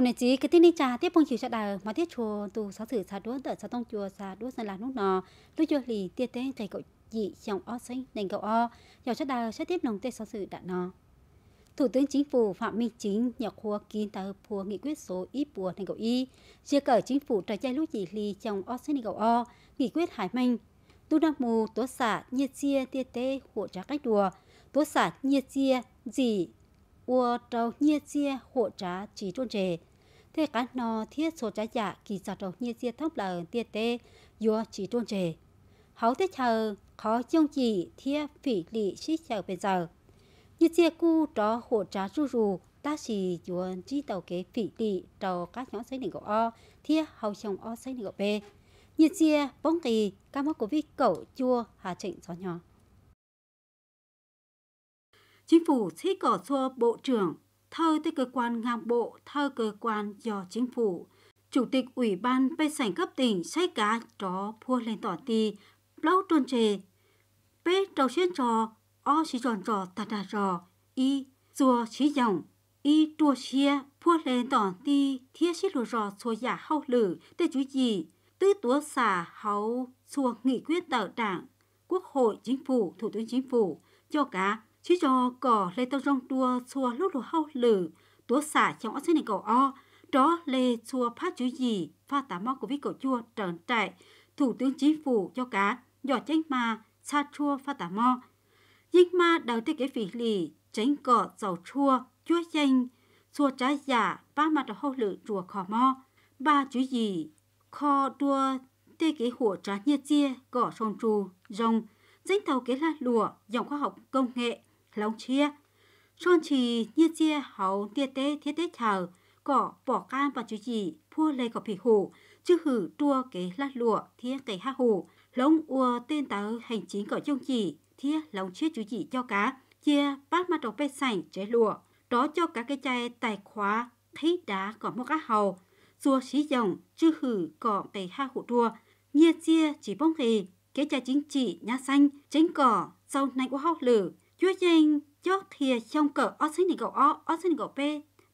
chùa này chỉ cái tiết này tiếp phong chiều cha đào mà tiết chùa tu sáu sử sa đúa đợi sáu tông chùa là lúc nọ lúc chùa lì tiết tế chạy cậu dị dòng o sinh cậu o dòng cha đào sẽ tiếp lòng tê sáu sử nọ Thủ tướng Chính phủ Phạm Minh Chính nhờ khua kín tờ phùa nghị quyết số ít bùa thành cầu y, chia cờ chính phủ trò chơi lúc chỉ lì trong o sinh o, nghị quyết hải minh, tu nam mù tố xả nhiệt chia tia tê hộ trả cách đùa, tố xả nhiệt chia dị ua trâu nhiệt chia hộ trả chỉ trôn trề, thế cả nó thiết số trái giả kỳ giả đầu như xe thóc lờ tiệt tê do chỉ trôn trề hấu thế chờ khó trông chỉ thiết phỉ lị sĩ chờ bây giờ như xe cu trò hỗ trá ru ru ta chỉ chuẩn chi tàu kế phỉ lị trò các nhóm xây đỉnh của o thiết hầu chồng o xây đỉnh của b như xe bóng kỳ ca mắc covid cậu chua hà trịnh gió nhỏ Chính phủ sẽ cỏ xua Bộ trưởng thơ tới cơ quan ngang bộ, thơ cơ quan do chính phủ. Chủ tịch Ủy ban bê sảnh cấp tỉnh xây cá tró pua lên tỏ tì, lâu tuần trề. Bê trầu xuyên trò, o xí tròn trò tà đà trò, y chùa xí dòng, y tua xia pua lên tỏ tì, thiết xí lùa trò xua giả hâu lử, tê chú gì, tứ túa xà hấu xua nghị quyết tờ đảng, quốc hội chính phủ, thủ tướng chính phủ, cho cá chứ cho cỏ lê tao rong tua xua lúc đồ hao lử tua xả trong ớt này cầu o đó lê xua phát chú gì pha tá mo của vi cầu chua trần trại thủ tướng chính phủ cho cá giỏ chanh ma sa chua pha tá mo dinh ma đầu tới cái phỉ lì tránh cỏ dầu chua chua chanh chua trái giả ba mặt hao lử chùa khò mo ba chú gì kho đua tê kế hủa trái nhia chia cỏ sông trù rồng danh tàu kế la lùa dòng khoa học công nghệ lòng chia. Chôn chỉ như chia hậu tia tế thiết tế chờ, cỏ bỏ can và chú chỉ pua lê cỏ phỉ hủ, chứ hử tua cái lát lụa thiết cái hát hủ, lông ua tên tờ hành chính cỏ trông chỉ, thiết lòng chia chú chỉ cho cá, chia bát mặt đầu bê sảnh chế lụa, đó cho cá cái chai tài khóa, thấy đá cỏ một cá hầu, xua xí dòng, chứ hử cỏ cái hát hủ tua, như chia chỉ bông hề, cái chai chính trị nhà xanh, tránh cỏ, sau này của hóc lửa chúa dành chót thìa trong cỡ ở gạo o ở gạo p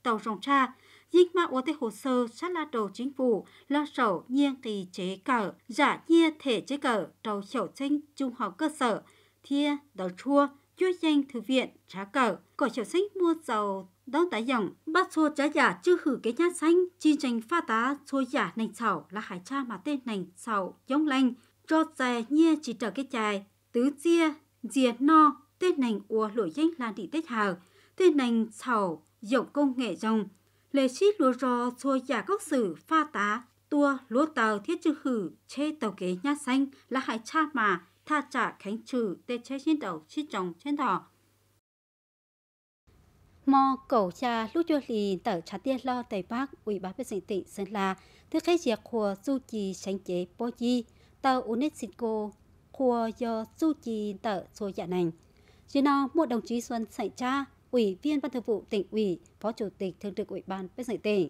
tàu rồng cha dinh mạng ô tê hồ sơ sát la đầu chính phủ lo sầu nhiên tì chế cờ giả nhiên thể chế cờ tàu sầu sinh trung học cơ sở thia đầu chua chúa danh thư viện trá cờ cỏ sầu sinh mua dầu đón tá dòng bắt xô trả giả chư hử cái nhát xanh chi tranh pha tá xô giả nành sầu là hải cha mà tên nành sầu giống lành cho chè nhiên chỉ trở cái chài tứ chia diệt no tên nành ua lỗ danh là đi tết hào, tên nành sầu dọc công nghệ rồng, lệ sĩ lúa rò xua giả các sử pha tá, tua lúa tàu thiết chư hử, chê tàu kế nha xanh là hải cha mà, tha trả khánh trừ tê chế trên đầu chi trồng trên đỏ. Mò cầu cha lúc cho lì tờ trả tiên lo Tây Bắc, Ủy ban bệnh tỉnh Sơn La, thứ khai diệt của du trì sánh chế bó di, tờ UNESCO của do du trì tờ xua dạ nành. Chỉ một đồng chí Xuân xảy cha Ủy viên Ban Thường vụ tỉnh ủy, Phó Chủ tịch Thường trực Ủy ban Bên Giải tỉnh.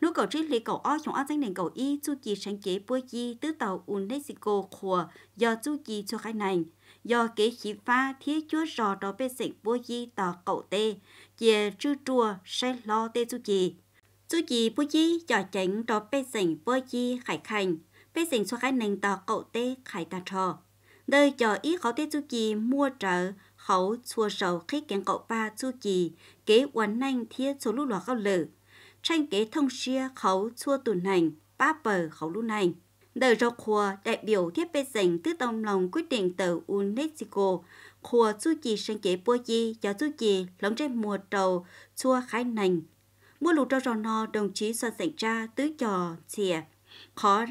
Nước cầu trích lý cầu o trong áo danh nền cầu y chu kỳ sáng chế bôi chi tứ tàu UNESCO của do chu kỳ cho khai nành do kế khí pha thiết chúa rò đó bên sảnh bôi chi tờ cầu tê chìa chư chùa sẽ lo tê chu kỳ chu kỳ bôi chi cho tránh đó bên sảnh bôi chi khải khành bên sảnh cho khai nành tờ cầu tê khải tà trò nơi cho ý khẩu tế chú kỳ mua trợ khẩu xua sầu khi kén cậu ba chú kỳ kế quán nanh thiết số lũ lọ gạo lử tranh kế thông xia khẩu xua tùn hành ba bờ khẩu lúc này đời rô khua đại biểu thiết bê dành tư tông lòng quyết định từ UNESCO khua chú kỳ sinh kế bua chi cho chú kỳ lóng trên mùa trầu xua khai nành mua lụt trâu rò no đồng chí soạn xảy ra tứ trò chìa khó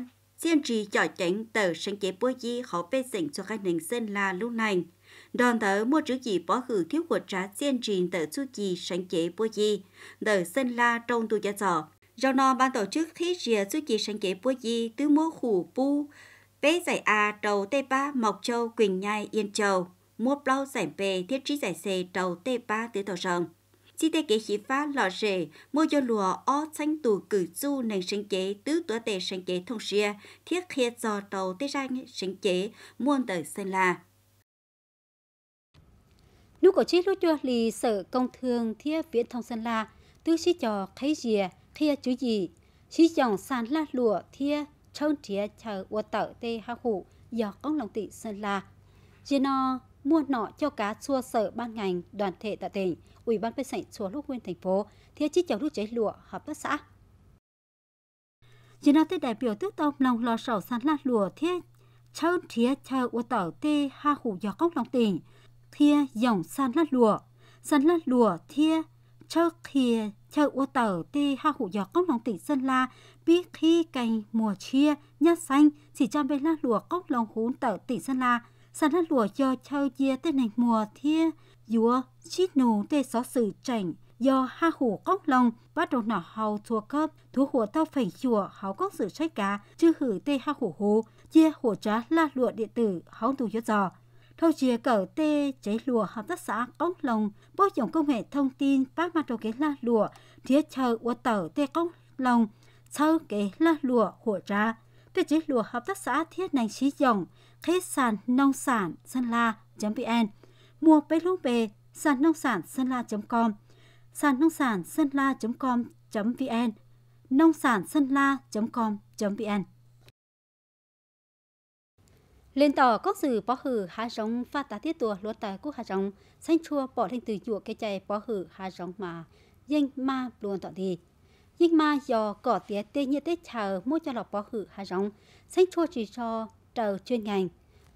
Riêng trì chọi chánh tờ sinh chế bố dì khó bê dịnh cho các nền dân là lưu này Đoàn tờ mua chữ gì bỏ hử thiếu của trá riêng trì tờ chú gì sinh chế bố dì, tờ dân la trong tu gia trò Do nó ban tổ chức thiết rìa chú gì sinh chế bố dì tứ mua khủ bu, bê giải A, trầu Tây Ba, Mộc Châu, Quỳnh Nhai, Yên Châu mua bao giải bề thiết trí giải c trầu T3 tứ tàu rồng chi để kế khí phá lọ rể mua cho lùa o tranh tù cử du nền sinh kế tứ tuổi tệ sinh kế thông xia thiết khía giò tàu tế ra sinh kế muôn tờ sơn la nú cổ chi lúc cho lì sở công thương thiết viễn thông sơn la tứ sĩ trò khay dìa khía chú gì sĩ dòng sàn la lùa thiết trông chia chờ ua tờ tê hạ hủ do công lòng tị sơn la chỉ nó mua nọ cho cá chua sở ban ngành đoàn thể tại tỉnh Ủy ban bên sảnh chùa Lúc Nguyên thành phố, thiết chi cháu lúc cháy lụa, hợp tác xã. Chỉ nào tới đại biểu tức tông lòng lò sầu sàn lát lụa thiết cháu thiết chờ ua tảo tê ha hủ gió cốc lòng tỉnh, thía dòng sàn lát lụa, sàn lát lụa thía chờ khía chờ ua tảo tê ha hủ gió cốc lòng tỉnh Sân la, biết khi cành mùa chia, nhát xanh, chỉ trăm bên lát lụa cốc lòng hún tảo tỉnh Sân la, sàn lát lụa cho cháu chia tới nành mùa thía Dúa, chít nù tê xó sử chảnh, do ha hủ cốc lòng, bắt đầu nỏ hầu thua cấp, thú hùa tao phảnh chùa, háo cốc sự sách cá, chư hử tê ha hủ hồ chia hủ trá la lụa điện tử, háo tù yếu giò. Thâu chia cờ tê cháy lùa hợp tác xã cốc lòng, bố dòng công nghệ thông tin bác mặt đầu kế la lụa, thiết chờ ua tờ tê cốc lòng, sau kế la lụa hủ trá. Bê chế lùa hợp tác xã thiết nành trí dòng, khách sạn nông sản sơn la.vn mua vé về sàn nông sản sơn la.com, sàn nông sản sơn la.com.vn, nông sản sơn la.com.vn. Lên tỏ có sự bỏ hử hạ giống và tá tiết tùa lúa tại quốc hạ giống xanh chua bỏ lên từ chùa cây chạy bỏ hử hạ giống mà, danh ma luôn tỏ đi. nhưng mà do cỏ tía tê như tết chờ mua cho lọc bỏ hử hạ giống xanh chua chỉ cho trời chuyên ngành,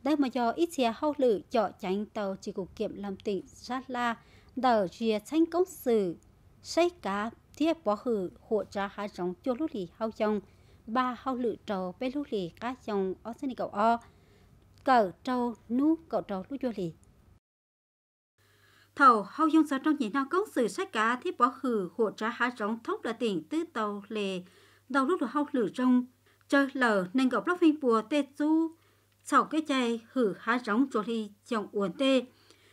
đây mà do ít chia hậu lử cho tránh tàu chỉ cục kiểm lâm tỉnh sát la đờ rìa tranh công sự xây cá thiết bỏ hử hộ trả hai trọng cho lúc lì hậu chồng ba hậu lử trầu bê lúc lì cá chồng ở sân cầu o cờ trâu nú cậu trâu lúc cho lì thầu hậu dung sở trong nhìn nào công sự sách cá thiết bỏ hử hộ trả hai trọng thống là tỉnh tư tàu lề đầu lúc được hậu lử trong chơi lờ nên gặp lớp phanh bùa tê du sau cái chạy hử há rong cho đi chồng uốn tê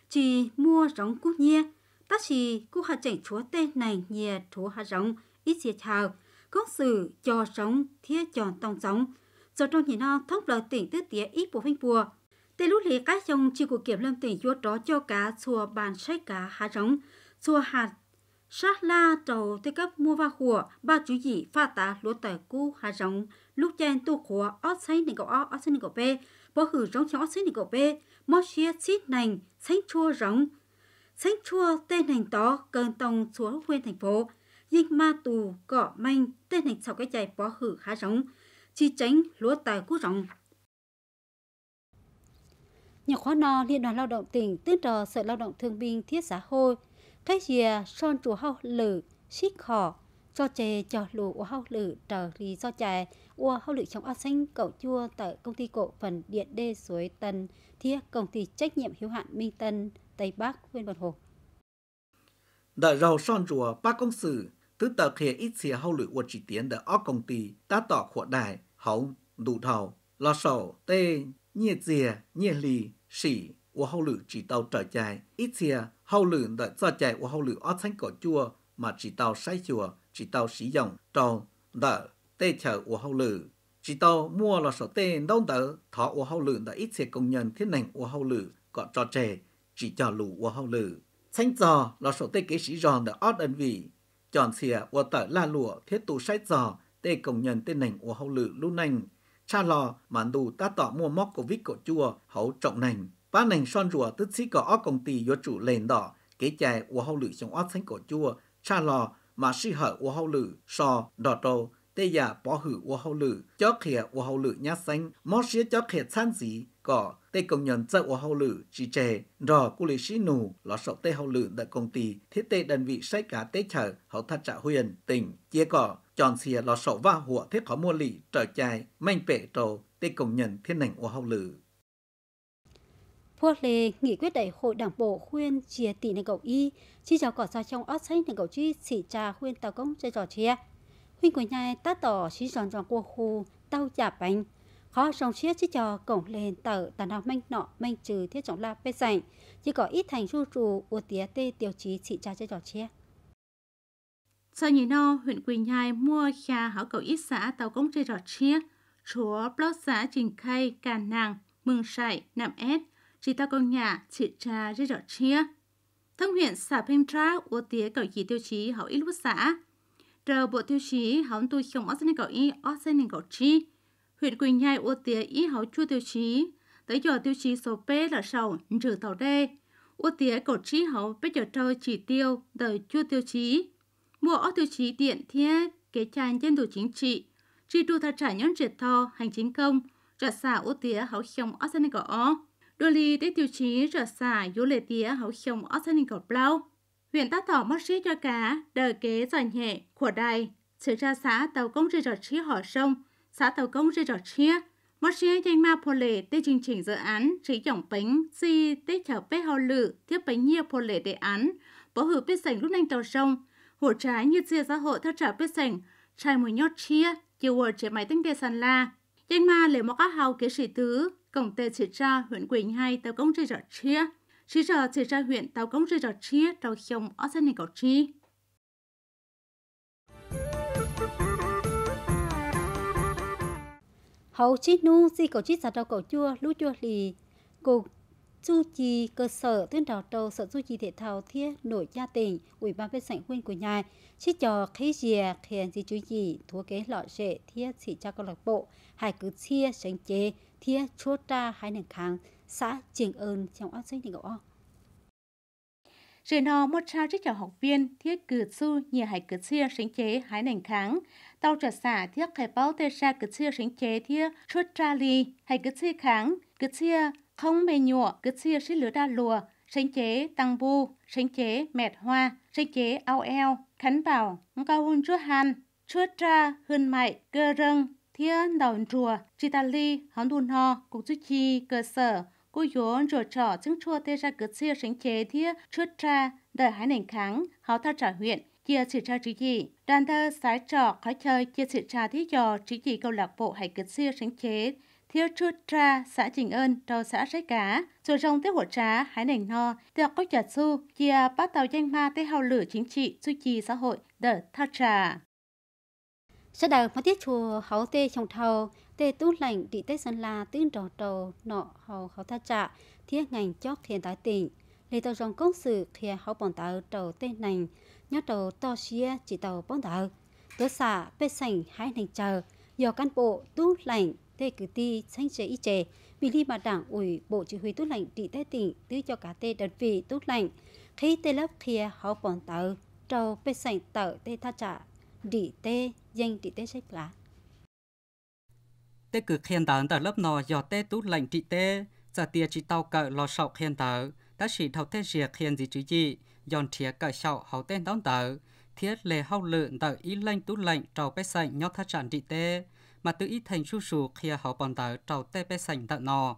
chỉ mua rong cút nhia tất chỉ cô hạ chảnh chúa tê này nhia chúa há rong ít xìa chào công sự cho rong thiết tròn tòng rong do trong nhìn nó thông lời tỉnh tứ tía ít bộ phanh bùa tê lúc lì cái chồng chỉ của kiểm lâm tỉnh chúa đó cho cá chùa bàn sách cá há rong chùa hạt sát la trầu thế cấp mua va khùa ba chú gì pha tá lúa tẻ cu há rộng lúc chen tu khùa ót xây nên cậu ót ót xây nên cậu bê bó hử rong chó sinh gỗ bê, mô xia xít nành, sánh chua rong. Sánh chua tên nành tó, cơn tông xuống huyện thành phố. Dinh ma tù, cỏ manh, tên nành sau cái chạy bó hử khá rong. Chi tránh lúa tài cú rong. Nhà khó no Liên đoàn Lao động tỉnh tuyên trò Sở Lao động Thương binh Thiết xã hội, Thái dìa son chùa hao lử, xích khỏ, cho chè cho lù của hao lử trở lý do chè, ua hậu lực trong áo xanh cậu chua tại công ty cổ phần điện đê suối Tân, thia công ty trách nhiệm hữu hạn Minh Tân, Tây Bắc, huyện Bồn Hồ. Đã rầu son rùa ba công sự, tứ tờ khía ít xìa hậu lực của chỉ tiến đã óc công ty, ta tỏ khổ đài hống, đủ thầu, lo sầu, tê, nhiệt dìa, nhiệt lì, sỉ, của hậu lực chỉ tàu trở chạy, ít xìa hậu lực đã do chạy của hậu lực áo xanh cậu chua mà chỉ tàu sai chùa, chỉ tàu sử dụng tròn, đỡ tê chở ủa hậu lử. Chỉ tàu mua là sổ tê đông tờ thọ ủa hậu lử đã ít xe công nhân thiết nành ủa hậu lử, còn trò trẻ, chỉ cho lù ủa hậu lử. Xanh giò là sổ tê kế sĩ giòn đã ót ân vị. Chọn xìa ủa tờ la lụa thiết tù sách giò, tê công nhân tên nành ủa hậu lử lưu nành. Cha lò màn đù ta tỏ mua móc của vít cổ chua, hậu trọng nành. Ba nành son rùa tức xí có ót công ty do chủ lền đỏ, kế chài ủa hậu lử trong ót xanh cổ chua, cha lò mà si hở ủa hậu lử, sò, đỏ trâu, tê giả bỏ hử ô hậu lử cho khỉa ô hậu lử nhát xanh mó xía cho khỉa chán gì có tê công nhân cho ô hậu lử chỉ trẻ rò cụ lý sĩ nù lò sọ tê hậu lử tại công ty thiết tê đơn vị sách cá tê chở hậu thật trả huyền tỉnh chia cỏ chọn xìa lò sọ va hủa thiết khó mua lì trở chài manh bệ trầu tê công nhân thiên nành ô hậu lử Phước lê nghị quyết đại hội đảng bộ khuyên chia tỷ nâng cậu y, chi cháu cỏ sao trong ớt sách nâng cậu chi xỉ trà khuyên tàu công chơi trò chia huynh của nhà ta tỏ chỉ giòn giòn của khu tao giả bánh khó sống chia chỉ cho cổng lên tờ tàn học manh nọ manh trừ thiết trọng la bê dành chỉ có ít thành ru rù ua tía tê tiêu chí chỉ cha cho trò chia sau nhị no huyện quỳnh nhai mua kha hảo cầu ít xã tàu công chơi trò chia chúa blog xã trình khay càn nàng mừng sải nạm ép chỉ tao công nhà chị cha chơi trò chia thông huyện xã phim tra ua tía cầu chỉ tiêu chí hảo ít lúc xã trở bộ tiêu chí hóng tôi không ớt cầu y ớt cầu chi huyện quỳnh nhai ô tía ý hóng chua tiêu chí tới giờ tiêu chí số p là sầu trừ tàu đê ô tía cầu chi hóng bây giờ trâu chỉ tiêu đời chua tiêu chí mua ớt tiêu chí điện thiết kế trang trên thủ chính trị chi tu thật trả nhóm triệt thò hành chính công trở xả ô tía hóng không ớt cầu o đôi ly tiêu chí trở xả yếu lệ tía hóng không ớt cầu plau huyện tác thỏ mất sĩ cho cá, đời kế giỏi nhẹ, của đài. Chỉ ra xã tàu công rì rọt chia hỏ sông, xã tàu công rì rọt chia. Mất sĩ nhanh ma phô lệ tê chương trình dự án, trí dòng bánh, si tê chở bê hò lự, tiếp bánh nhia phô lệ đề án. Bố hữu biết sảnh lúc nhanh tàu sông, hổ trái như chia xã hội theo trả biết sảnh, trai mùi nhót chia, chiều hồ chế máy tinh đề sàn la. Nhanh ma lệ mọc á hào kế sĩ tứ, cổng tê chỉ ra huyện Quỳnh hai tàu công rì rọt chia chỉ giờ chỉ ra huyện tàu công rơi trò chia tàu không ở sân này cầu chi hầu chi nu si cầu chi sạt đầu cầu chua lũ chua lì cục chu chi cơ sở tuyên đào tàu sở chu chi thể thao thiết nổi gia tỉnh ủy ban bên sảnh huynh của nhà chỉ trò khi dìa khiến gì chú gì thua kế lọ rễ thiết chỉ cho câu lạc bộ hải cứ chia sánh chế thiết chốt ra hai nền kháng xã triển Ơn trong áo sinh thì cậu Rìa nó một trao trích cho học viên thiết cử su nhờ hải cử chia sánh chế hái nành kháng. Tàu trở xả thiết khai báo tê xa cử chia sánh chế thiết chút tra ly hải cử chia kháng, cử chia không mê nhụa, cử chia sĩ lửa đa lùa, sánh chế tăng bu, sánh chế mẹt hoa, sánh chế ao eo, khánh bảo, cao hôn chúa hàn, chút tra hơn mại, cơ râng, thiết đào rùa, chi ta ly, hón đun ho, cục chú chi, cơ sở, cô yến rồi trò chứng chua tê ra cứ xia sánh chế thia chút tra đời hai nền kháng hào thao trả huyện chia sự cho chỉ gì đoàn thơ sái trò khói chơi chia sự tra thí trò chỉ gì câu lạc bộ hải cứ xia sánh chế thiếu chút tra xã trình ơn trâu xã sái cá rồi rong tiết hộ trá hái nành no tiệc có trả su chia bắt tàu danh ma tới hào lửa chính trị duy trì xã hội đỡ thao trả sau đó mà tiết chùa hậu tê trong thầu tê tú lành đi tết sơn la tứ trò trầu nọ hậu hậu tha trạ thiết ngành chót thiên tại tỉnh lê tàu rong công sự khi hậu bọn tàu trầu tê nành nhớ trầu to xia chỉ tàu bọn tàu tớ xạ bê sành hai nành chờ do cán bộ tú lành tê cử ti xanh chế y chế vì li mà đảng ủy bộ chỉ huy tú lành trị tết tỉnh tứ cho cả tê đơn vị tú lành khi tê lớp thìa hậu bọn tàu trầu bê sành tàu tê tha trạ đi tê danh đi tê sách lá tê cực hiện tờ tờ lớp nò do tê tút lạnh trị tê Giả tia chỉ tàu cờ lò sọc hiện tờ đã chỉ thầu tê diệt hiện gì chứ gì dọn thía cờ sọc hậu tên đón tờ thiết lệ hậu lợn tờ ý lệnh tút lạnh trầu bé sành nhót thắt chặn trị tê mà tự ý thành su sù khi hậu bọn tờ trầu tê bé sành tờ nò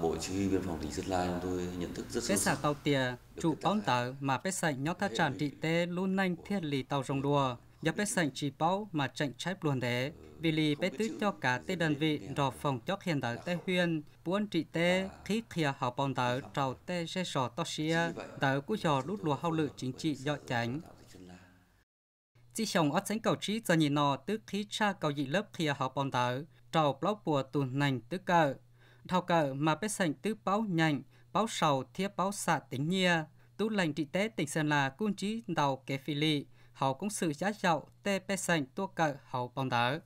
Bộ chỉ huy biên phòng tỉnh Sơn La chúng tôi nhận thức rất sâu sắc. tàu tìa, chủ bóng tờ mà bế sảnh nhóc thá tràn trị tế luôn nhanh thiết lì tàu rồng đùa. Nhà bế sảnh chỉ báo mà chạy chép luôn thế. Vì lì bế tứ cho cả tế đơn vị rò phòng cho hiện tờ tế huyên, buôn trị tế khí khía hào bóng tờ trào tế xe sò to xìa, tờ cú dò lút lùa hậu lự chính trị dọ tránh chỉ xong ớt sánh cầu trí giờ nhìn nọ tức khí cha cầu dị lớp kia học bọn tờ trào blog bùa tù nành tức cờ Thảo cờ mà bếp sành tứ báo nhanh, báo sầu thia báo xạ tính nhia, tú lành trị tế tỉnh Sơn là cung trí đầu kế phi lị họ cũng sự giá dạo tê bếp sành tua cờ hậu bóng đỡ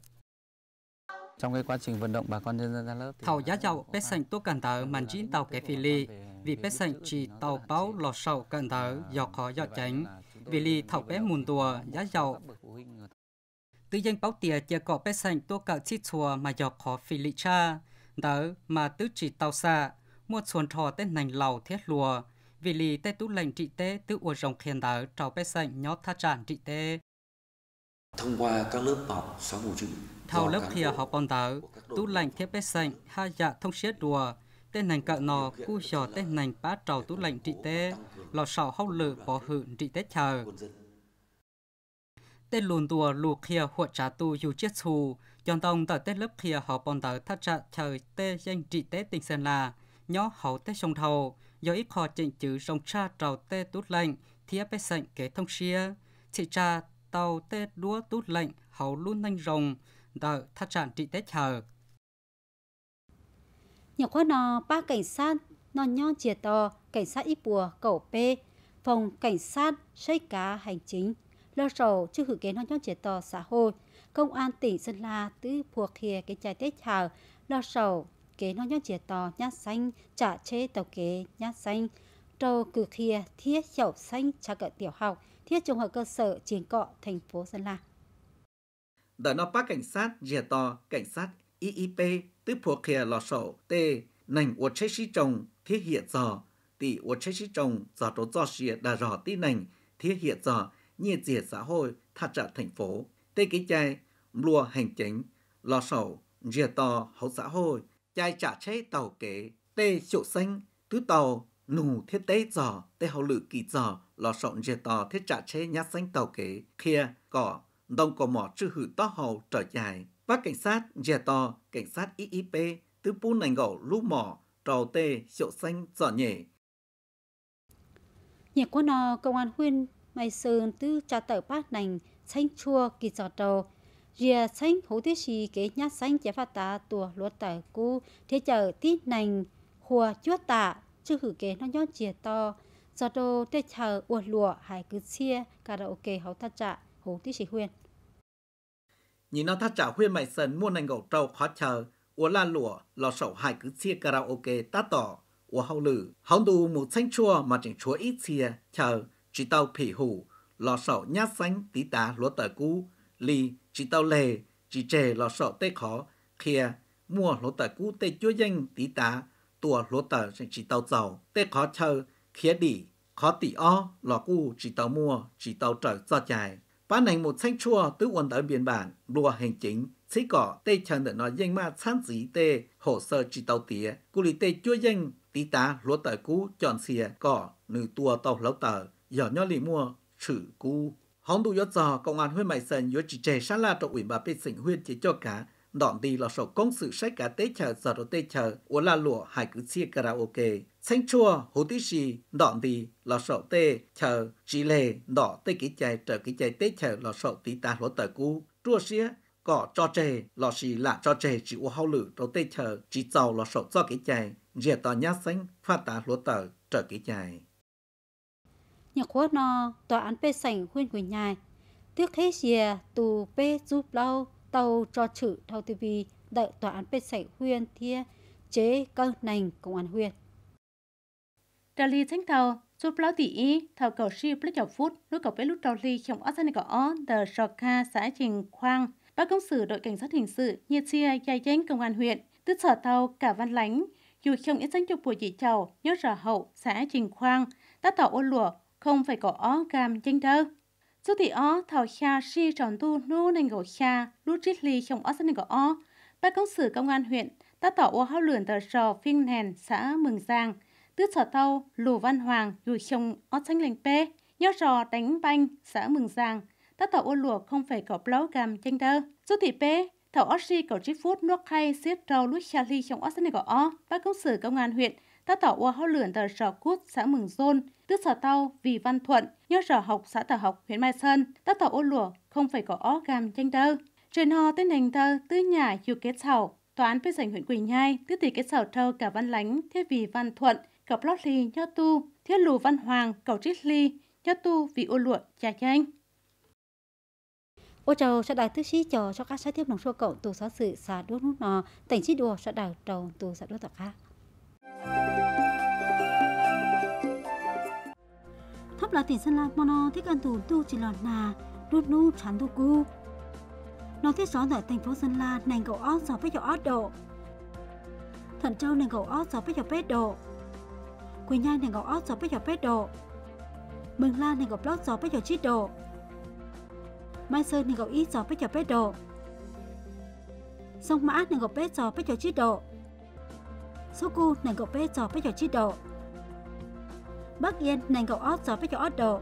trong cái quá trình vận động bà con nhân dân ra lớp thảo giá dầu bếp sành tu cần thở màn chín tàu cái phi lị vì bếp sành chỉ tàu báo lò sầu cần thở do khó do tránh vì ly thảo bé mùn tùa giá dầu tư danh báo tìa chia cọ bếp sành tu cạo chít chùa mà do khó phi lị cha đỡ mà tứ chỉ tàu xa, mua xuồng trò tên nành lầu thiết lùa, vì lì tê tú lệnh trị tế tứ ua rồng khiền đỡ trào bế sảnh nhó tha tràn trị tế. Thông qua các lớp học xóa mù chữ, thao lớp thìa à học bọn đỡ tú lệnh thiết bế sảnh ha dạ thông xiết đùa, tên nành cợ nò cu giò tên nành bá trào tú lệnh trị tế, lò sào hâu lự bỏ hự trị tế chờ. Tên lùn đùa lù khia hộ trả tu dù chết thù, Chọn tông tờ Tết lớp kia họ bọn tờ thắt chặt trời tê danh trị tế tỉnh Sơn là nhó hậu tê sông thầu, do ít họ chỉnh chữ sông cha trào tê tút lệnh, thiết bế sệnh kế thông xia, chỉ cha tàu tê đúa tút lệnh hậu luôn nhanh rồng, tờ thắt chặt trị tế chờ. Nhà khoa nò ba cảnh sát, nò nho chìa tò, cảnh sát ít bùa, cẩu pê, phòng cảnh sát xây cá hành chính, lo sầu chưa hữu kế nò nho chìa tò xã hội, công an tỉnh Sơn La tư buộc hìa cái trái tết hào lo sầu kế nó nhớ chia to nhát xanh trả chế tàu kế nhát xanh trâu cử hìa thiết chậu xanh trả cỡ tiểu học thiết trung học cơ sở triển cọ thành phố Sơn La. Đã nó bác cảnh sát dìa to cảnh sát IIP tư buộc hìa lo sầu tê nành uột chế sĩ trồng thiết hiện giờ tỷ uột chế sĩ trồng giờ trốn do xìa đà rõ tí nành thiết hiện giờ nhiệt diệt xã hội thật trả thành phố tê cái chai lùa hành chính, lò sầu, dìa to hậu xã hội, chai trả chế tàu kế, tê chỗ xanh, tứ tàu, nù thiết tế giò, tê hậu lự kỳ giò, lò sầu dìa to thiết trả chế nhát xanh tàu kế, kia, cỏ, đông cỏ mỏ trư hữu to hầu trở dài. Và cảnh sát dìa to cảnh sát IIP, tứ bún nành gầu lũ mỏ, trầu tê, chỗ xanh, giò nhể. Nhà quân nò, ờ, công an huyên, mày sơn tư cha tờ bát nành, xanh chua kỳ giò trầu, rìa xanh hữu tiết gì kế nhát xanh chế phát ta tua lúa tở cu thế chờ tí nành hùa chúa tạ chứ hữu kế nó nhót chìa to do đô thế chờ ua lụa hải cứ xia karaoke hấu thắt trạ hữu tiết sĩ huyền nhìn nó thắt trạ huyền mày sần mua nành gầu trâu khó chờ ua la lụa lò sầu hải cứ chia karaoke ta tỏ ua hậu lử hóng đù một xanh chua mà chẳng chúa ít chia chờ chỉ tàu phỉ hủ lò sầu nhát xanh tí tá lúa tở cu lì chỉ tao lề chỉ trẻ lò sọ tê khó kia mua lỗ tờ cú tê chúa danh tí tá tua lỗ tờ chỉ tao giàu tê khó chờ kia đi khó tỷ o lò cu chỉ tao mua chỉ tao trở do chài bán hành một xanh chua tứ quần tới biên bản lùa hành chính xí cỏ tê chẳng để nói danh ma sáng dí tê hồ sơ chỉ tàu tía cú lì tê chúa danh tí tá lỗ tờ cú chọn xìa cỏ nữ tua tàu lỗ tờ giờ nhó lì mua chữ cú hóng đủ yếu giò công an huyện Mai Sơn yếu chỉ trẻ sát la cho ủy bà bị sinh huyện chỉ cho cả đoạn đi là sổ công sự sách cả tế chờ giờ rồi tế chờ ủa là lụa hải cứ chia karaoke xanh chua hồ tí xì đoạn đi là sổ tê chờ chỉ lề đỏ tê kỹ chạy trở kỹ chạy tế chờ là sổ tí ta lúa tờ cu chua xía cỏ cho trề lò xì là cho trề chỉ ủa hao lử rồi tế chờ chỉ giàu là sổ cho kỹ chạy rìa tòa nhát xanh phát tá lúa tờ trở kỹ chạy nhà khó nó tòa án bê sảnh khuyên Quỳnh Nhai, tiếc hết dìa tù bê giúp lâu tàu cho chữ thâu tư vi đợi tòa án bê sảnh khuyên thia chế cơ nành công an huyện trả lý thánh thầu giúp lâu tỷ ý thầu cầu si lít chọc phút lúc cầu bê lúc trò ly trong ớt sân cỏ tờ sọ ca xã trình khoang bác công sử đội cảnh sát hình sự như chia dài danh công an huyện tức sở tàu cả văn lánh dù không ít danh chục buổi chỉ chầu nhớ rờ hậu xã trình khoang đã tạo ô lụa không phải có ó cam chính thơ. Số thì ó thảo xa si tròn tu nô nên gỗ xa lút trích ly trong ó sân nên gỗ ó. Bác công sử công an huyện ta tỏ ô hao lượn tờ sò phiên nền xã Mường Giang. Tứ sở tâu lù văn hoàng gửi trong ó xanh lành pê. Nhớ rò đánh banh xã Mường Giang. Ta tỏ ô lùa không phải có blog cam chính thơ. Số thì pê thảo ó si có trích phút nuốt khay xếp rau lút kha ly trong ó sân nên gỗ ó. Bác công sử công an huyện ta tỏ ô hao lượn tờ sò cút xã Mường Dôn tức sở tao vì văn thuận nhớ sở học xã tờ học huyện mai sơn tất tờ ô lùa không phải có ó gam tranh tơ truyền ho tên nành thơ tứ nhà yêu kết sầu toán phê dành huyện quỳnh nhai tứ tỷ kết sầu thơ cả văn lánh thiết vì văn thuận cặp lót ly nhớ tu thiết lù văn hoàng cầu trích ly nhớ tu vì ô lụa trà chanh ô trầu sẽ đại tư sĩ chờ cho các sai tiếp nông số cậu tù xã sự xả đuốc nút nò tỉnh sĩ đùa sẽ đào trầu tù xã đuốc tạc khác thấp là tỉnh Sơn La Mono thích ăn tù tu chỉ lọt nà, đút nu chán tu cu. Nó thích gió tại thành phố Sơn La nành gầu ót gió bách dọc ót độ. Thận Châu nành gầu ót gió bách dọc bét độ. Quỳ Nhai nành gầu ót gió bách dọc bét độ. Mường La nành gầu lót gió bách dọc chít độ. Mai Sơn nành gầu ít gió bách dọc bét độ. Sông Mã nành gầu bét gió bách dọc chít độ. Cu nành gầu bét gió bách dọc chít độ. Bắc Yên nành gạo ót gió bách cho ót độ.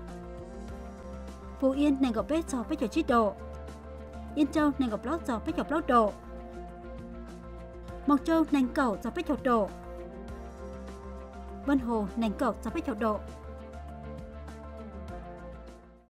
Phú Yên nành gạo bếp gió bách cho chít độ. Yên Châu nành gạo lót gió bách cho lót độ. Mộc Châu nành cẩu gió bách cho độ. Vân Hồ nành cẩu gió bách cho độ.